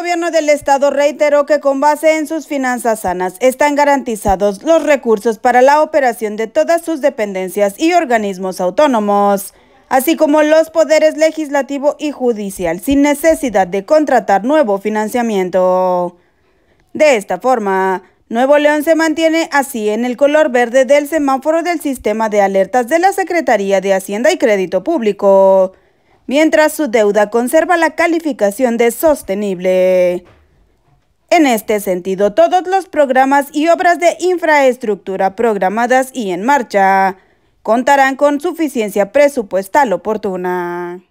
gobierno del estado reiteró que con base en sus finanzas sanas están garantizados los recursos para la operación de todas sus dependencias y organismos autónomos, así como los poderes legislativo y judicial sin necesidad de contratar nuevo financiamiento. De esta forma, Nuevo León se mantiene así en el color verde del semáforo del sistema de alertas de la Secretaría de Hacienda y Crédito Público mientras su deuda conserva la calificación de sostenible. En este sentido, todos los programas y obras de infraestructura programadas y en marcha contarán con suficiencia presupuestal oportuna.